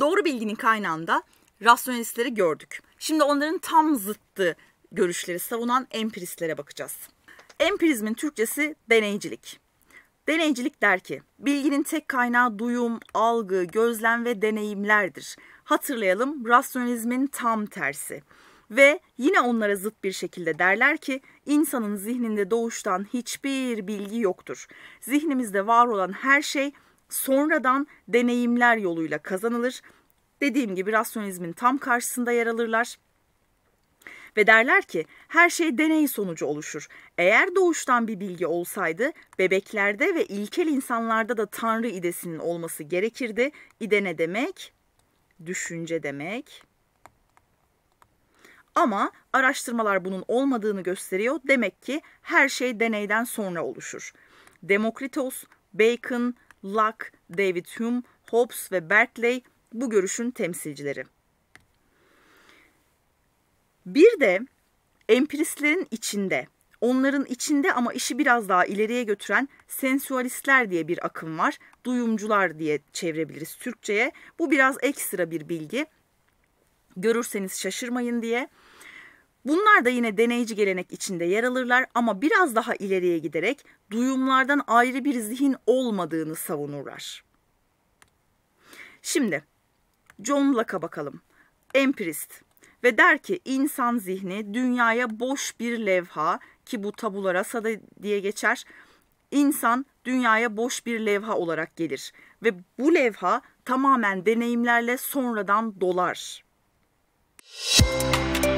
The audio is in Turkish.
doğru bilginin kaynağında rasyonelistleri gördük. Şimdi onların tam zıttı görüşleri savunan empiristlere bakacağız. Empirizmin Türkçesi deneycilik. Deneycilik der ki, bilginin tek kaynağı duyum, algı, gözlem ve deneyimlerdir. Hatırlayalım, rasyonalizmin tam tersi. Ve yine onlara zıt bir şekilde derler ki, insanın zihninde doğuştan hiçbir bilgi yoktur. Zihnimizde var olan her şey sonradan deneyimler yoluyla kazanılır. Dediğim gibi rasyonizmin tam karşısında yer alırlar. Ve derler ki her şey deney sonucu oluşur. Eğer doğuştan bir bilgi olsaydı bebeklerde ve ilkel insanlarda da tanrı idesinin olması gerekirdi. İde ne demek? Düşünce demek. Ama araştırmalar bunun olmadığını gösteriyor. Demek ki her şey deneyden sonra oluşur. Demokritos, Bacon, Locke, David Hume, Hobbes ve Berkeley bu görüşün temsilcileri. Bir de empiristlerin içinde, onların içinde ama işi biraz daha ileriye götüren sensualistler diye bir akım var. Duyumcular diye çevirebiliriz Türkçe'ye. Bu biraz ekstra bir bilgi. Görürseniz şaşırmayın diye. Bunlar da yine deneyici gelenek içinde yer alırlar ama biraz daha ileriye giderek duyumlardan ayrı bir zihin olmadığını savunurlar. Şimdi John Locke'a bakalım. Empirist ve der ki insan zihni dünyaya boş bir levha ki bu tabulara sada diye geçer. İnsan dünyaya boş bir levha olarak gelir ve bu levha tamamen deneyimlerle sonradan dolar. Müzik